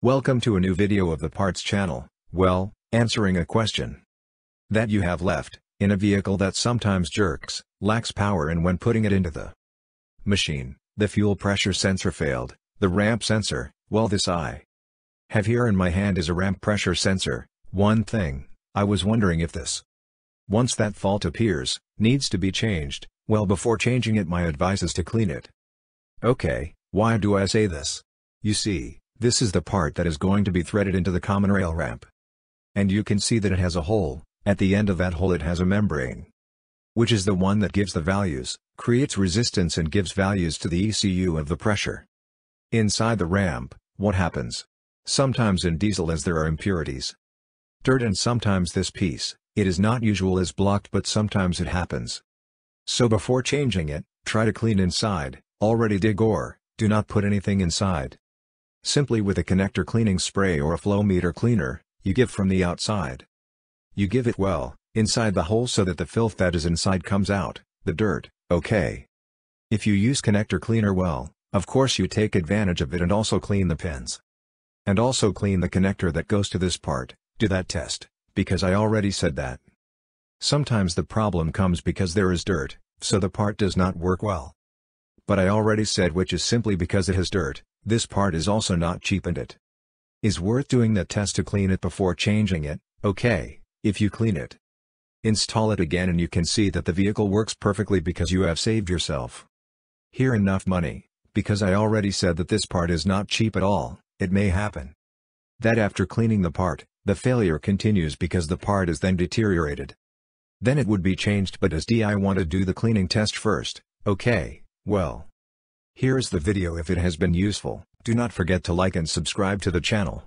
Welcome to a new video of the parts channel, well, answering a question that you have left, in a vehicle that sometimes jerks, lacks power and when putting it into the machine, the fuel pressure sensor failed, the ramp sensor, well this I have here in my hand is a ramp pressure sensor, one thing, I was wondering if this once that fault appears, needs to be changed, well before changing it my advice is to clean it. Okay, why do I say this? You see, this is the part that is going to be threaded into the common rail ramp. And you can see that it has a hole, at the end of that hole it has a membrane. Which is the one that gives the values, creates resistance and gives values to the ECU of the pressure. Inside the ramp, what happens? Sometimes in diesel as there are impurities. Dirt and sometimes this piece, it is not usual is blocked but sometimes it happens. So before changing it, try to clean inside, already dig or, do not put anything inside. Simply with a connector cleaning spray or a flow meter cleaner, you give from the outside. You give it well, inside the hole so that the filth that is inside comes out, the dirt, okay. If you use connector cleaner well, of course you take advantage of it and also clean the pins. And also clean the connector that goes to this part, do that test, because I already said that. Sometimes the problem comes because there is dirt, so the part does not work well but I already said which is simply because it has dirt, this part is also not cheapened it. Is worth doing the test to clean it before changing it, okay, if you clean it. Install it again and you can see that the vehicle works perfectly because you have saved yourself. Here enough money, because I already said that this part is not cheap at all, it may happen. That after cleaning the part, the failure continues because the part is then deteriorated. Then it would be changed but as DI want to do the cleaning test first, okay, well. Here is the video if it has been useful, do not forget to like and subscribe to the channel.